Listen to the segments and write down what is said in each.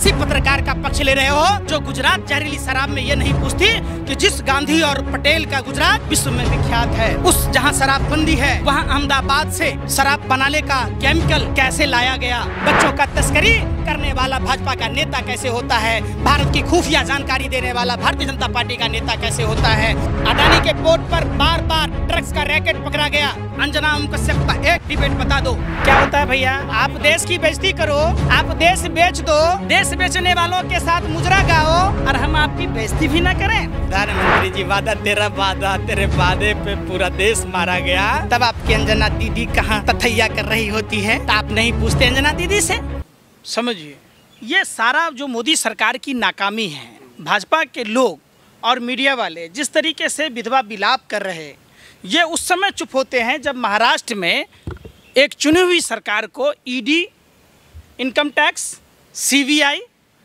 ऐसी पत्रकार का पक्ष ले रहे हो जो गुजरात जहरीली शराब में ये नहीं पूछती कि जिस गांधी और पटेल का गुजरात विश्व में विख्यात है उस जहाँ शराबबंदी है वहाँ अहमदाबाद से शराब बनाने का केमिकल कैसे लाया गया बच्चों का तस्करी करने वाला भाजपा का नेता कैसे होता है भारत की खुफिया जानकारी देने वाला भारतीय जनता पार्टी का नेता कैसे होता है अडानी के पोर्ट पर बार बार ड्रग्स का रैकेट पकड़ा गया अंजना ओम कश्यप का एक डिबेट बता दो क्या होता है भैया आप देश की बेजती करो आप देश बेच दो देश बेचने वालों के साथ मुजरा गाओ और हम आपकी बेजती भी ना करें प्रधानमंत्री जी वादा तेरा वादा तेरे वादे पे पूरा देश मारा गया तब आपकी अंजना दीदी कहाँ तथैया कर रही होती है आप नहीं पूछते अंजना दीदी से समझिए ये सारा जो मोदी सरकार की नाकामी है भाजपा के लोग और मीडिया वाले जिस तरीके से विधवा विलाप कर रहे ये उस समय चुप होते हैं जब महाराष्ट्र में एक चुनी हुई सरकार को ईडी इनकम टैक्स सीबीआई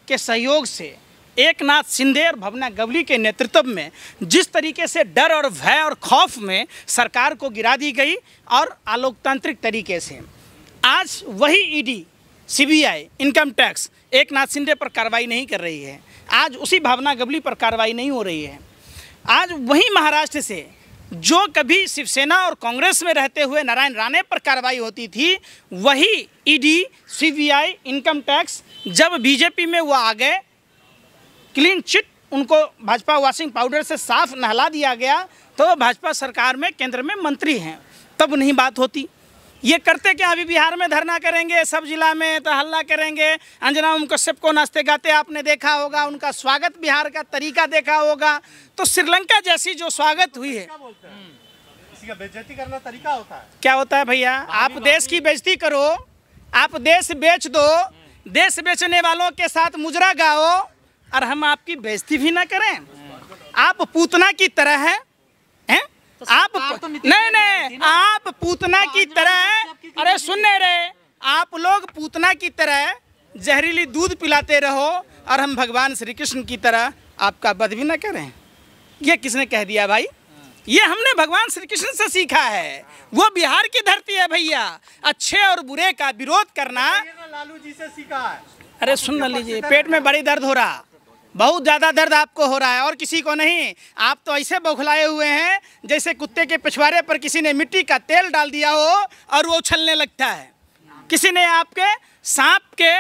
के सहयोग से एक नाथ शिंदे और भवना गवली के नेतृत्व में जिस तरीके से डर और भय और खौफ में सरकार को गिरा दी गई और आलोकतांत्रिक तरीके से आज वही ED e CBI income tax Eknath Shinde पर कार्रवाई नहीं कर रही है आज उसी भावना गबली पर कार्रवाई नहीं हो रही है आज वही महाराष्ट्र से जो कभी शिवसेना और कांग्रेस में रहते हुए नारायण राणे पर कार्रवाई होती थी वही ईडी सीबीआई इनकम टैक्स जब बीजेपी में वो आ गए क्लीन चिट उनको भाजपा वॉशिंग पाउडर से साफ नहला दिया गया तो भाजपा सरकार में केंद्र में मंत्री हैं तब नहीं बात होती ये करते क्या अभी बिहार में धरना करेंगे सब जिला में तो हल्ला करेंगे अंजना उनको कश्यप को नाश्ते गाते आपने देखा होगा उनका स्वागत बिहार का तरीका देखा होगा तो श्रीलंका जैसी जो स्वागत हुई है बेजती करना तरीका होता है क्या होता है भैया आप देश की बेजती करो आप देश बेच दो देश बेचने वालों के साथ मुजरा गाओ और हम आपकी बेजती भी ना करें आप पूतना की तरह है, है? तो आप तो नहीं नहीं आप पूतना की तरह अरे सुन नहीं रहे आप लोग पूतना की तरह जहरीली दूध पिलाते रहो और हम भगवान श्री कृष्ण की तरह आपका वध भी न करें ये किसने कह दिया भाई ये हमने भगवान श्री कृष्ण से सीखा है वो बिहार की धरती है भैया अच्छे और बुरे का विरोध करना तो लालू जी से सीखा है अरे सुन लीजिए पेट में बड़ी दर्द हो रहा बहुत ज़्यादा दर्द आपको हो रहा है और किसी को नहीं आप तो ऐसे बौखलाए हुए हैं जैसे कुत्ते के पिछवाड़े पर किसी ने मिट्टी का तेल डाल दिया हो और वो उछलने लगता है किसी ने आपके सांप के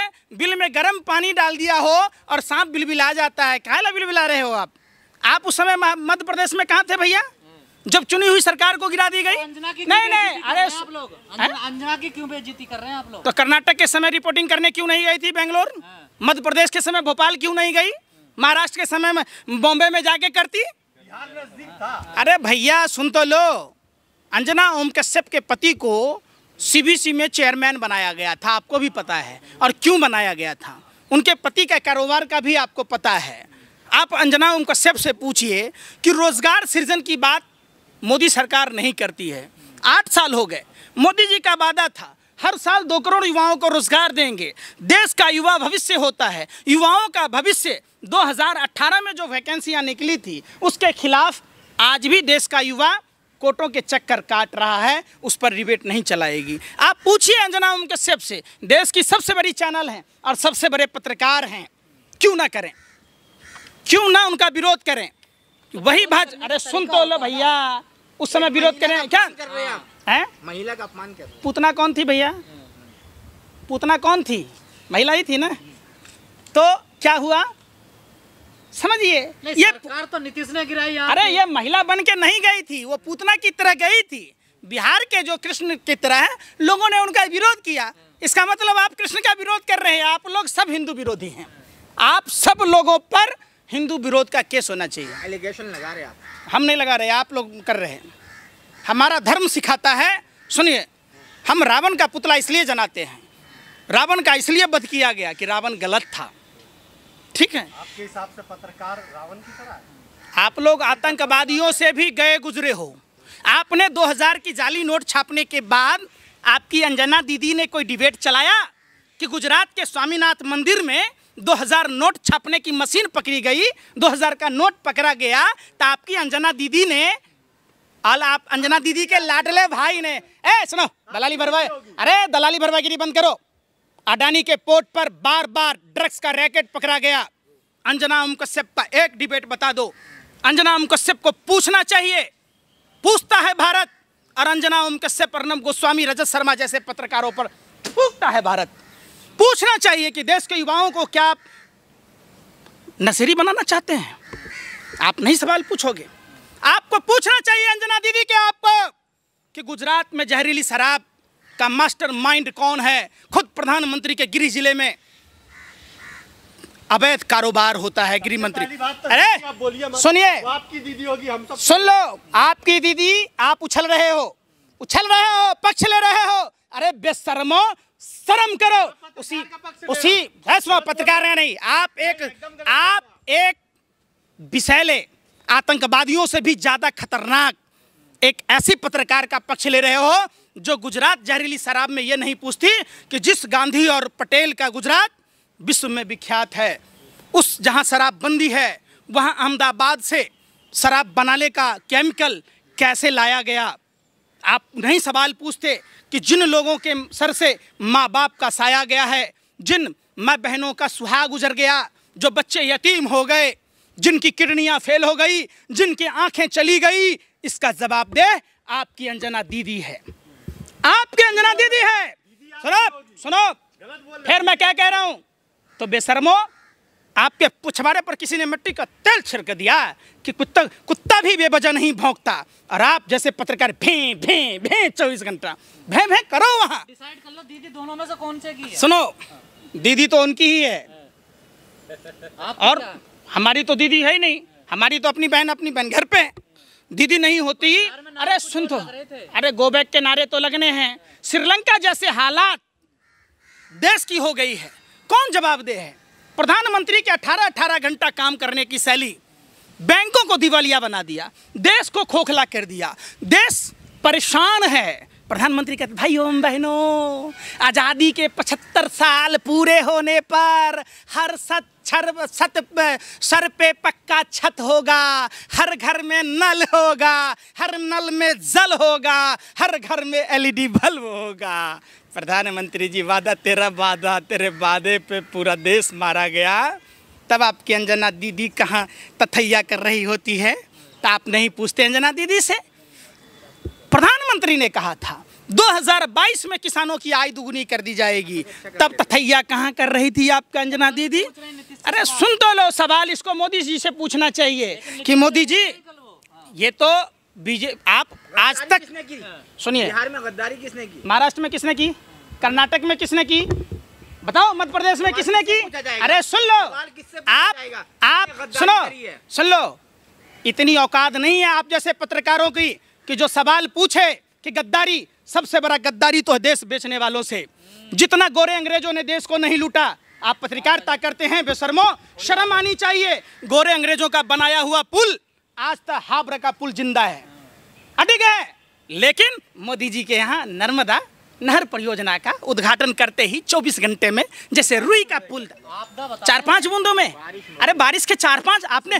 बिल में गर्म पानी डाल दिया हो और सांप बिलबिला जाता है क्या बिलबिला रहे हो आप आप उस समय मध्य प्रदेश में कहाँ थे भैया जब चुनी हुई सरकार को गिरा दी गई नहीं नहीं अरे आप लोग अंजना की क्यों बेजीती कर रहे हैं आप लोग तो कर्नाटक के समय रिपोर्टिंग करने क्यों नहीं गई थी बेंगलोर हाँ। मध्य प्रदेश के समय भोपाल क्यों नहीं गई महाराष्ट्र के समय में बॉम्बे में जाके करती अरे भैया सुन तो लो अंजना ओम कश्यप के पति को सीबीसी में चेयरमैन बनाया गया था आपको भी पता है और क्यों बनाया गया था उनके पति का कारोबार का भी आपको पता है आप अंजना ओम कश्यप से पूछिए कि रोजगार सृजन की बात मोदी सरकार नहीं करती है आठ साल हो गए मोदी जी का वादा था हर साल दो करोड़ युवाओं को रोजगार देंगे देश का युवा भविष्य होता है युवाओं का भविष्य 2018 में जो वैकेंसियां निकली थी उसके खिलाफ आज भी देश का युवा कोटों के चक्कर काट रहा है उस पर रिबेट नहीं चलाएगी आप पूछिए अंजना उनके सेब से देश की सबसे बड़ी चैनल हैं और सबसे बड़े पत्रकार हैं क्यों ना करें क्यों ना उनका विरोध करें वही भाज अरे सुन तो लो भैया उस समय विरोध करें क्या कर रहे हैं आप हैं महिला का अपमान कर पूतना कौन थी भैया पूतना कौन थी महिला ही थी ना तो क्या हुआ समझिए ये सरकार तो नीतीश ने गिराई अरे ये महिला बन के नहीं गई थी वो पूतना की तरह गई थी बिहार के जो कृष्ण की तरह है लोगों ने उनका विरोध किया इसका मतलब आप कृष्ण का विरोध कर रहे हैं आप लोग सब हिंदू विरोधी हैं आप सब लोगों पर हिंदू विरोध का केस होना चाहिए एलिगेशन लगा रहे आप हम नहीं लगा रहे आप लोग कर रहे हैं हमारा धर्म सिखाता है सुनिए हम रावण का पुतला इसलिए जनाते हैं रावण का इसलिए बध किया गया कि रावण गलत था ठीक है आपके हिसाब से पत्रकार रावण की तरह आप लोग आतंकवादियों से भी गए गुजरे हो आपने 2000 की जाली नोट छापने के बाद आपकी अंजना दीदी ने कोई डिबेट चलाया कि गुजरात के स्वामीनाथ मंदिर में 2000 नोट छापने की मशीन पकड़ी गई 2000 का नोट पकड़ा गया तो आपकी अंजना दीदी ने आल आप अंजना दीदी के लाडले भाई ने ए सुनो दलाली भरवाए अरे दलाली भरवागिरी बंद करो अडानी के पोर्ट पर बार बार ड्रग्स का रैकेट पकड़ा गया अंजना कश्यप का एक डिबेट बता दो अंजना कश्यप को पूछना चाहिए पूछता है भारत और अंजना कश्यप अर्नब गोस्वामी रजत शर्मा जैसे पत्रकारों पर फूकता है भारत पूछना चाहिए कि देश के युवाओं को क्या आप नशेरी बनाना चाहते हैं आप नहीं सवाल पूछोगे आपको पूछना चाहिए अंजना दीदी के आपको कि गुजरात में जहरीली शराब का मास्टर माइंड कौन है खुद प्रधानमंत्री के गिरी जिले में अवैध कारोबार होता है गृह मंत्री तो अरे सुनिए आपकी दीदी होगी हम सब सुन लो आपकी दीदी आप उछल रहे हो उछल रहे हो पक्ष ले रहे हो अरे बेसरमो शर्म करो उसी उसी फैसला पत्रकार नहीं आप एक आप एक विषैले आतंकवादियों से भी ज़्यादा खतरनाक एक ऐसी पत्रकार का पक्ष ले रहे हो जो गुजरात जहरीली शराब में ये नहीं पूछती कि जिस गांधी और पटेल का गुजरात विश्व में विख्यात है उस जहां शराबबंदी है वहां अहमदाबाद से शराब बनाने का केमिकल कैसे लाया गया आप नहीं सवाल पूछते कि जिन लोगों के सर से माँ बाप का साया गया है जिन माँ बहनों का सुहाग गुजर गया जो बच्चे यतीम हो गए जिनकी किडनियाँ फेल हो गई जिनकी आंखें चली गई इसका जवाब दे आपकी अंजना दीदी है आपकी अंजना दीदी है सुनो सुनो फिर मैं क्या कह रहा हूं तो बेसरमो आपके पुछवाड़े पर किसी ने मिट्टी का तेल छिड़क दिया कि कुत्ता कुत्ता भी बेबजा नहीं भोंकता और आप जैसे पत्रकार भे भे भे चौबीस घंटा भे भे करो वहां डिसाइड कर लो दीदी दोनों में से कौन से की है सुनो दीदी तो उनकी ही है हाँ। और हमारी तो दीदी है ही नहीं हमारी तो अपनी बहन अपनी बहन घर पे दीदी नहीं होती अरे सुन तो अरे गोबैक के नारे तो लगने हैं श्रीलंका जैसे हालात देश की हो गई है कौन जवाब दे है प्रधानमंत्री के 18-18 घंटा काम करने की शैली बैंकों को दिवालिया बना दिया देश को खोखला कर दिया देश परेशान है प्रधानमंत्री कहते भाइयों बहनों आज़ादी के 75 साल पूरे होने पर हर सत्य सर्व सत सर पे पक्का छत होगा हर घर में नल होगा हर नल में जल होगा हर घर में एलईडी बल्ब होगा प्रधानमंत्री जी वादा तेरा वादा तेरे वादे पे पूरा देश मारा गया तब आपकी अंजना दीदी कहाँ तथैया कर रही होती है तो आप नहीं पूछते अंजना दीदी से प्रधानमंत्री ने कहा था 2022 में किसानों की आय दुगुनी कर दी जाएगी तब तथैया कहाँ कर रही थी आपका अंजना दीदी अरे सुन तो लो सवाल इसको मोदी जी से पूछना चाहिए कि मोदी जी ये तो बीजेपी आप आज तक सुनिए बिहार में गद्दारी किसने की महाराष्ट्र में किसने की कर्नाटक में किसने की बताओ मध्य प्रदेश में किसने की अरे सुन लो आप आप सुनो सुन लो इतनी औकात नहीं है आप जैसे पत्रकारों की कि जो सवाल पूछे कि गद्दारी सबसे बड़ा गद्दारी तो है देश बेचने वालों से जितना गोरे अंग्रेजों ने देश को नहीं लूटा आप पत्रकारिता करते हैं बेसरमो शर्म आनी चाहिए गोरे अंग्रेजों का बनाया हुआ पुल आज तक हाबरा का पुल जिंदा है अटक है लेकिन मोदी जी के यहाँ नर्मदा नहर परियोजना का उद्घाटन करते ही 24 घंटे में जैसे रुई का पुल चार पांच बूंदों में अरे बारिश के चार पांच आपने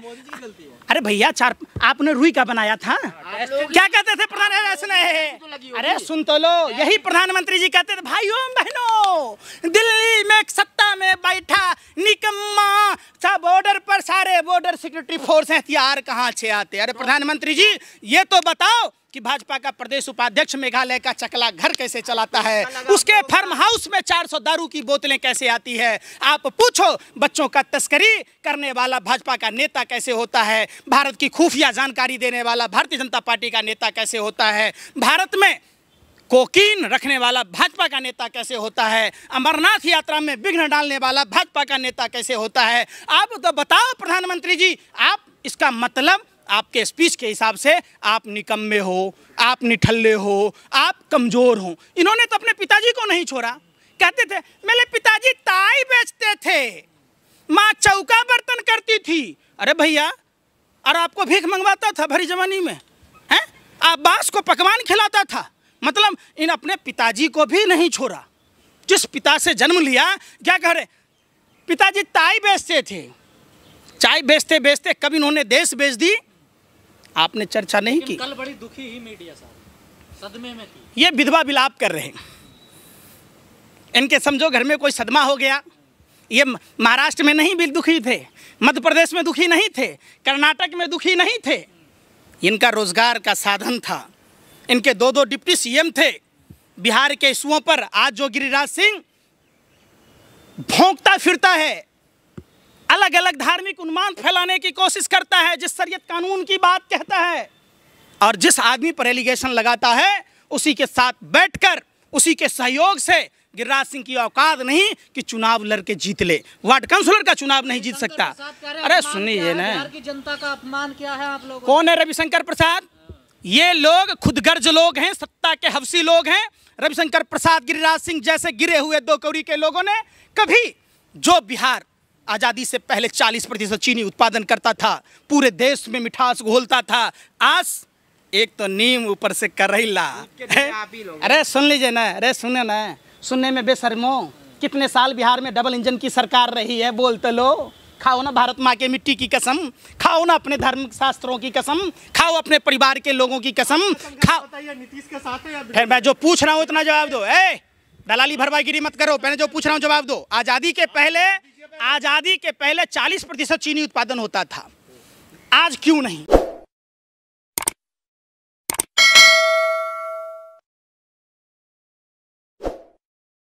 अरे भैया चार आपने रुई का बनाया था क्या कहते थे प्रधान अरे सुन तो लो यही प्रधानमंत्री जी कहते थे भाइयों बहनों दिल्ली में सत्ता में बैठा निकम्मा सब बॉर्डर पर सारे बॉर्डर सिक्योरिटी फोर्स हथियार कहाँ से आते अरे प्रधानमंत्री जी ये तो बताओ कि भाजपा का प्रदेश उपाध्यक्ष मेघालय का चकला घर कैसे चलाता है उसके तो फार्म हाउस में 400 दारू की बोतलें कैसे आती है आप पूछो बच्चों का तस्करी करने वाला भाजपा का नेता कैसे होता है भारत की खुफिया जानकारी देने वाला भारतीय जनता पार्टी का नेता कैसे होता है भारत में कोकीन रखने वाला भाजपा का नेता कैसे होता है अमरनाथ यात्रा में विघ्न डालने वाला भाजपा का नेता कैसे होता है आप तो बताओ प्रधानमंत्री जी आप इसका मतलब आपके स्पीच के हिसाब से आप निकम्मे हो आप निठल्ले हो आप कमज़ोर हो इन्होंने तो अपने पिताजी को नहीं छोड़ा कहते थे मेरे पिताजी ताई बेचते थे माँ चौका बर्तन करती थी अरे भैया और आपको भीख मंगवाता था भरी जवानी में हैं आप बास को पकवान खिलाता था मतलब इन अपने पिताजी को भी नहीं छोड़ा जिस पिता से जन्म लिया क्या कह रहे पिताजी ताई बेचते थे चाय बेचते बेचते कब इन्होंने देश बेच दी आपने चर्चा नहीं की कल बड़ी दुखी ही मीडिया सदमे में थी ये विधवा विलाप कर रहे हैं इनके समझो घर में कोई सदमा हो गया ये महाराष्ट्र में नहीं भी दुखी थे मध्य प्रदेश में दुखी नहीं थे कर्नाटक में दुखी नहीं थे इनका रोजगार का साधन था इनके दो दो डिप्टी सीएम थे बिहार के इशुओं पर आज जो गिरिराज सिंह भोंकता फिरता है अलग अलग धार्मिक उन्मान फैलाने की कोशिश करता है जिस शरीयत कानून की बात कहता है और जिस आदमी पर एलिगेशन लगाता है उसी के साथ बैठकर उसी के सहयोग से गिरिराज सिंह की औकात नहीं कि चुनाव लड़के जीत ले वार्ड काउंसिलर का चुनाव नहीं जीत सकता अरे सुनिए ना जनता का अपमान क्या है आप लोग कौन है रविशंकर प्रसाद ये लोग खुदगर्ज लोग हैं सत्ता के हवसी लोग हैं रविशंकर प्रसाद गिरिराज सिंह जैसे गिरे हुए दो कौड़ी के लोगों ने कभी जो बिहार आज़ादी से पहले 40 प्रतिशत चीनी उत्पादन करता था पूरे देश में मिठास घोलता था आज एक तो नीम ऊपर से कर रही ला अरे सुन लीजिए ना अरे सुने ना सुनने में बेसरमो कितने साल बिहार में डबल इंजन की सरकार रही है बोलते तो लो खाओ ना भारत माँ के मिट्टी की कसम खाओ ना अपने धर्म शास्त्रों की कसम खाओ अपने परिवार के लोगों की कसम खाओ नीतीश के साथ है फिर मैं जो पूछ रहा हूँ इतना जवाब दो ए दलाली भरवागिरी मत करो पहले जो पूछ रहा हूँ जवाब दो आज़ादी के पहले आज़ादी के पहले 40 प्रतिशत चीनी उत्पादन होता था आज क्यों नहीं